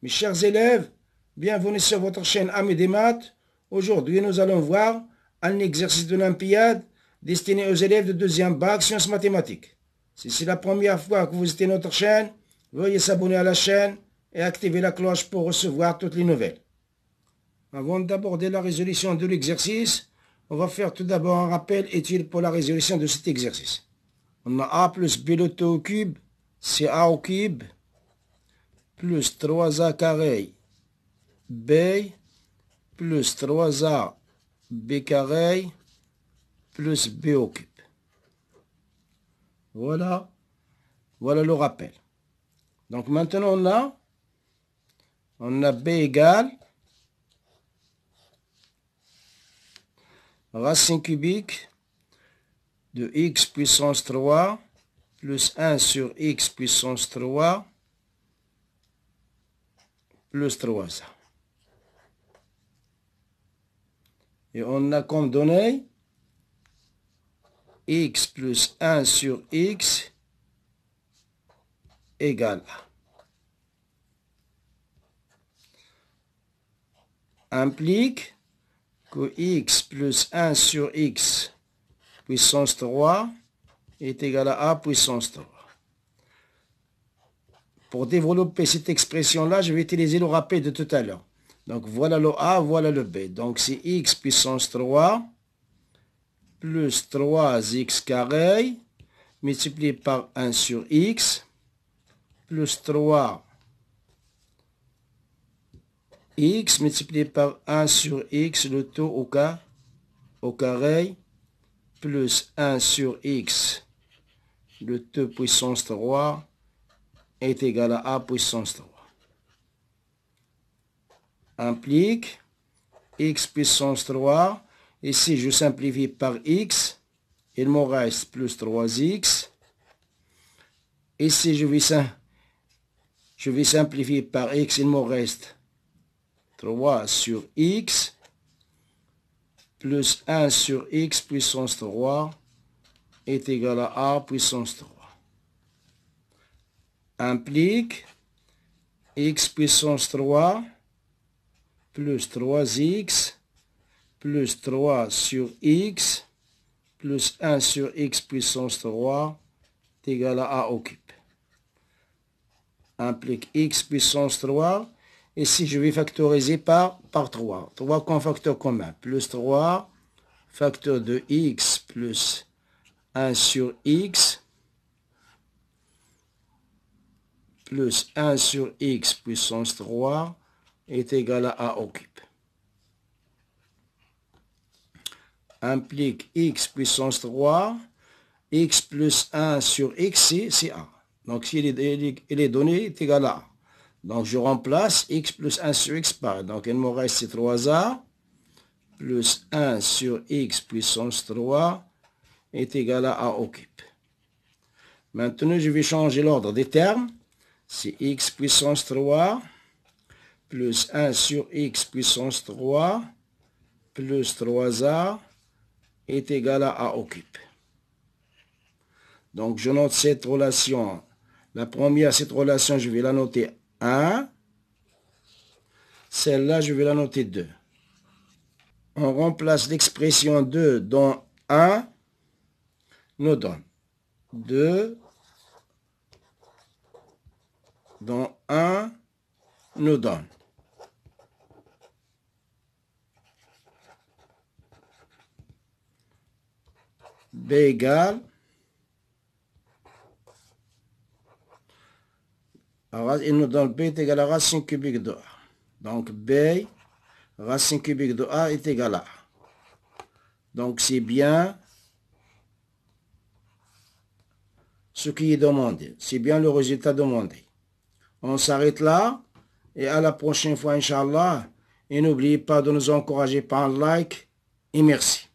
Mes chers élèves, bienvenue sur votre chaîne Amis des Maths. Aujourd'hui, nous allons voir un exercice de l'Olympiade destiné aux élèves de deuxième bac sciences mathématiques. Si c'est la première fois que vous visitez notre chaîne, veuillez s'abonner à la chaîne et activer la cloche pour recevoir toutes les nouvelles. Avant d'aborder la résolution de l'exercice, on va faire tout d'abord un rappel utile pour la résolution de cet exercice. On a A plus B au cube, c'est A au cube, plus 3a carré b plus 3a b carré plus b au cube. Voilà, voilà le rappel. Donc maintenant on on a b égale racine cubique de x puissance 3 plus 1 sur x puissance 3 3 Et on a comme donné x plus 1 sur x égale Implique que x plus 1 sur x puissance 3 est égal à a puissance 3. Pour développer cette expression-là, je vais utiliser le rappel de tout à l'heure. Donc voilà le A, voilà le B. Donc c'est x puissance 3 plus 3x carré multiplié par 1 sur x plus 3 x multiplié par 1 sur x le tout au, cas, au carré plus 1 sur x le 2 puissance 3 est égal à a puissance 3. Implique x puissance 3. Ici, je simplifie par x. Il me reste plus 3x. Ici, je vais, je vais simplifier par x. Il me reste 3 sur x plus 1 sur x puissance 3 est égal à a puissance 3 implique x puissance 3 plus 3x plus 3 sur x plus 1 sur x puissance 3 est égal à a cube. Implique x puissance 3. Et si je vais factoriser par, par 3, 3 comme facteur commun, plus 3 facteur de x plus 1 sur x plus 1 sur x puissance 3 est égal à a au cube. Implique x puissance 3, x plus 1 sur x, c'est a. Donc, si les, est donné, données est égal à a. Donc, je remplace x plus 1 sur x par. Donc, il me reste 3a plus 1 sur x puissance 3 est égal à a au cube. Maintenant, je vais changer l'ordre des termes c'est x puissance 3 plus 1 sur x puissance 3 plus 3a est égal à a occupe. Donc je note cette relation. La première, cette relation, je vais la noter 1. Celle-là, je vais la noter 2. On remplace l'expression 2 dans 1 nous donne 2 dont 1 nous donne. B égale il nous donne B est égal à racine cubique de A. Donc B, racine cubique de A est égal à Donc c'est bien ce qui est demandé. C'est bien le résultat demandé. On s'arrête là et à la prochaine fois, Inch'Allah. Et n'oubliez pas de nous encourager par un like et merci.